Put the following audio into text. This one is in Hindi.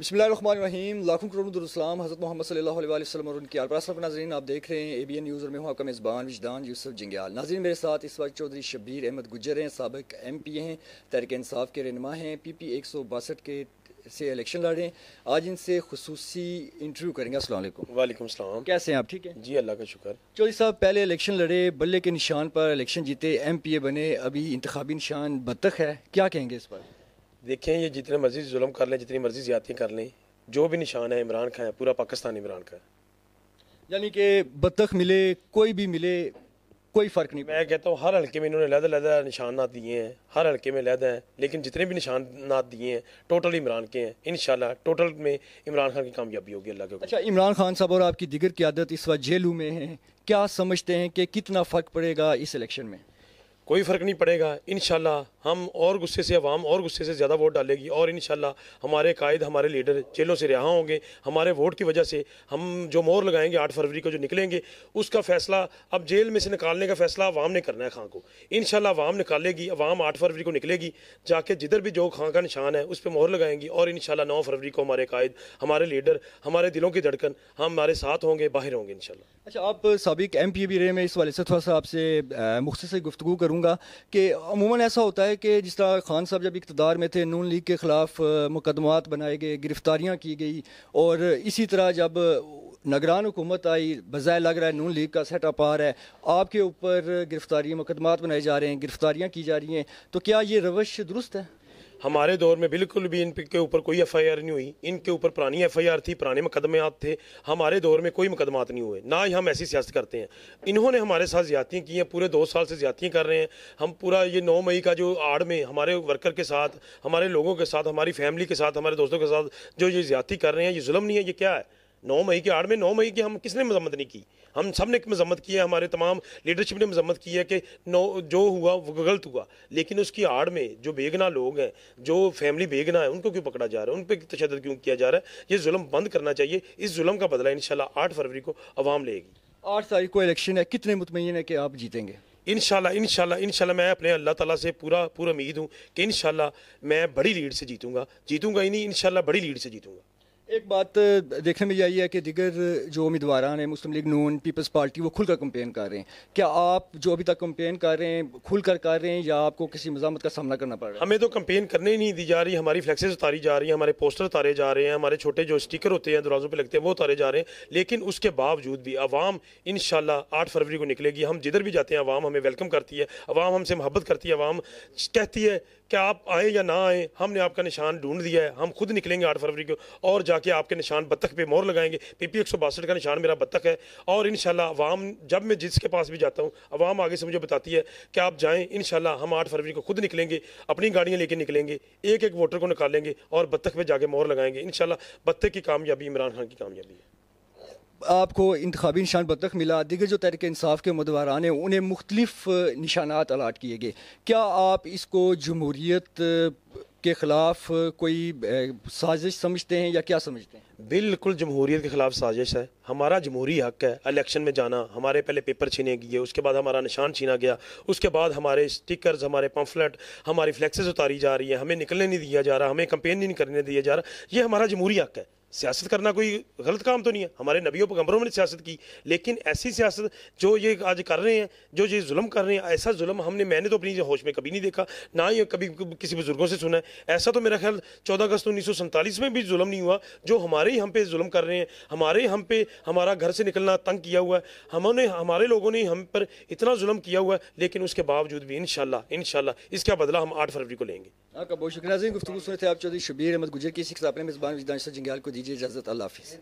बसमीम लाखों करोड़ों दुरुस्लाम हज़रत मोहम्मद सल्लल्लाहु अलैहि वसल्लम और उनके आलपर नाजरीन आप देख रहे हैं ए बी एन न्यूज़ और मैं हूँ आपका मेज़बान विजदान यूसुफ जिंगयाल नाजरीन मेरे साथ इस वक्त चौधरी शब्बीर अहमद गुजर हैं सबक एम पी हैं तहरीक इंसाफ के रहनमा हैं पी पी एक सौ बासठ के से इलेक्शन लड़ रहे हैं आज इनसे खसूस इंटरव्यू करेंगे असल वालेकुम सलाम कैसे हैं आप ठीक है जी अल्लाह का शुक्र चौधरी साहब पहले इलेक्शन लड़े बल्ले के निशान पर इलेक्शन जीते एम पी ए बने अभी इंतबी निशान बतख है क्या कहेंगे इस पर देखें ये जितने मर्जी जुल्म कर लें जितनी मर्जी ज्यादतें कर लें जो भी निशान है इमरान खान है पूरा पाकिस्तान इमरान खान यानी कि बतख मिले कोई भी मिले कोई फ़र्क नहीं मैं कहता हूँ हर हल्के में इन्होंने लहदा लहदा निशानात दिए हैं हर हल्के में लहदा है लेकिन जितने भी निशानात दिए हैं टोटल इमरान के हैं इन टोटल में इमरान खान की कामयाबी होगी अल्लाह के अच्छा इमरान खान साहब और आपकी दिगर क्यादत इस वक्त जेलू में है क्या समझते हैं कि कितना फ़र्क पड़ेगा इस इलेक्शन में कोई फ़र्क नहीं पड़ेगा इन हम और गुस्से से अवाम और गुस्से से ज़्यादा वोट डालेगी और इन हमारे कायद हमारे लीडर जेलों से रिहा होंगे हमारे वोट की वजह से हम जो मोर लगाएंगे आठ फरवरी को जो निकलेंगे उसका फैसला अब जेल में से निकालने का फैसला अवाम ने करना है खां को इन अवाम निकालेगी अवाम आठ फरवरी को निकलेगी जाके जिधर भी जो खां का निशान है उस पर मोहर लगाएंगी और इन नौ फरवरी को हमारे कायद हमारे लीडर हमारे दिलों की धड़कन हम हमारे साथ होंगे बाहर होंगे इन अच्छा आप सबक एम पी भी रहे मैं इस वाले से थोड़ा सा आपसे मुख्त से गुफ्तु करूँगा कि अमूमन ऐसा होता है कि जिस तरह खान साहब जब इकतदार में थे नून लीग के ख़िलाफ़ मुकदमात बनाए गए गिरफ़्तारियाँ की गई और इसी तरह जब नगरान हुकूमत आई बजाय लग रहा है नून लीग का सेटअप आ रहा है आपके ऊपर गिरफ़्तारी मुकदमात बनाए जा रहे हैं गिरफ़्तारियाँ की जा रही हैं तो क्या ये रवश दुरुस्त है हमारे दौर में बिल्कुल भी इन के ऊपर कोई एफ आई आर नहीं हुई इनके ऊपर पुरानी एफ आई आर थी पुराने मुकदमेत थे हमारे दौर में कोई मुकदमात नहीं हुए ना ही हम ऐसी सियासत करते हैं इन्होंने हमारे साथ ज्यादतियाँ की हैं पूरे दो साल से ज्यादतियाँ कर रहे हैं हम पूरा ये नौ मई का जो आड़ में हमारे वर्कर के साथ हमारे लोगों के साथ हमारी फैमिली के साथ हमारे दोस्तों के साथ जो ये ज्यादती कर रहे हैं ये जुलम नहीं है ये क्या है नौ मई की आड़ में नौ मई की हम किसने मजम्मत नहीं की हम सब ने मजम्मत की है हमारे तमाम लीडरशिप ने मजम्मत की है कि नौ जो हुआ वो गलत हुआ लेकिन उसकी आड़ में जो बेगना लोग हैं जो फैमिली बेगना है उनको क्यों पकड़ा जा रहा है उन पर तशद क्यों किया जा रहा है ये जुल्म बंद करना चाहिए इस जुल्म का बदला इन शाला आठ फरवरी को आवाम लेगी आठ तारीख को इलेक्शन है कितने मुतमिन है कि आप जीतेंगे शाला इनशाला शाला मैं अपने अल्लाह ताला से पूरा पूरा उम्मीद हूँ कि शाला मैं बड़ी लीड से जीतूंगा जीतूंगा ही नहीं इनशाला बड़ी लीड से जीतूंगा एक बात देखने में यही है कि दिगर जो उम्मीदवार हैं मुस्लिम लीग नून पीपल्स पार्टी वो खुलकर कंपेन कर रहे हैं क्या आप जो अभी तक कंपेन कर रहे हैं खुलकर कर रहे हैं या आपको किसी मजामत का सामना करना पड़ रहा है हमें तो कंपेन करने ही नहीं दी जा रही हमारी फ्लैक्सेस उतारी जा रही है हमारे पोस्टर उतारे जा रहे हैं हमारे छोटे जो स्टिकर होते हैं दराजों पर लगते हैं वो उतारे जा रहे हैं लेकिन उसके बावजूद भी आवाम इन आठ फरवरी को निकलेगी हम जिधर भी जाते हैं आवाम हमें वेलकम करती है आवाम हमसे मोहब्बत करती है आवाम कहती है कि आप आए या ना आएँ हमने आपका निशान ढूंढ दिया है हम खुद निकलेंगे आठ फरवरी को और जाके आपके निशान बत्तख पे मोर लगाएंगे पी पी एक सौ बासठ का निशान मेरा बत्तख है और इन आवाम जब मैं जिसके पास भी जाता हूँ अवाम आगे से मुझे बताती है कि आप जाएँ इन हम आठ फरवरी को खुद निकलेंगे अपनी गाड़ियाँ लेके निकलेंगे एक एक वोटर को निकालेंगे और बत्तख पर जाके मोहर लगाएंगे इन बत्तख की कामयाबी इमरान खान की कामयाबी है आपको इंतबी निशान बतख मिला दिगर जो तहरीक इंसाफ के मदवारान हैं उन्हें मुख्तलिफ निशानात अलाट किए गए क्या आप इसको जमहूरीत के ख़िलाफ़ कोई साजिश समझते हैं या क्या समझते हैं बिल्कुल जमहूरीत के ख़िलाफ़ साजिश है हमारा जमहूरी हक है इलेक्शन में जाना हमारे पहले पेपर छीने गए उसके बाद हमारा निशान छीना गया उसके बाद हमारे स्टिकर्स हमारे पम्फलेट हमारी फ्लैक्सेस उतारी जा रही है हमें निकलने नहीं दिया जा रहा हमें कंपेन नहीं करने दिया जा रहा ये हमारा जमहूरी हक है सियासत करना कोई गलत काम तो नहीं है हमारे नबियों पैगम्बरों ने सियासत की लेकिन ऐसी सियासत जो ये आज कर रहे हैं जो ये जुल्म कर रहे हैं ऐसा जुल्म हमने मैंने तो अपनी होश में कभी नहीं देखा ना ही कभी किसी बुजुर्गों से सुना है ऐसा तो मेरा ख्याल चौदह अगस्त उन्नीस सौ सैंतालीस में भी जुल्म नहीं हुआ जो हमारे ही हम पे जुल्म कर रहे हैं हमारे हम पे हमारा घर से निकलना तंग किया हुआ है हमने हमारे लोगों ने हम पर इतना जुल्म किया हुआ है लेकिन उसके बावजूद भी इन शाला इसका बदला हम आठ फरवरी को लेंगे आपका हाँ, बहुत शुक्रिया गुफ्तु सुने थे आप चौधरी शबीर अहमद गुजर की इसी किताब मेजबान जंगाल को DJ Jazet Allah Hafiz.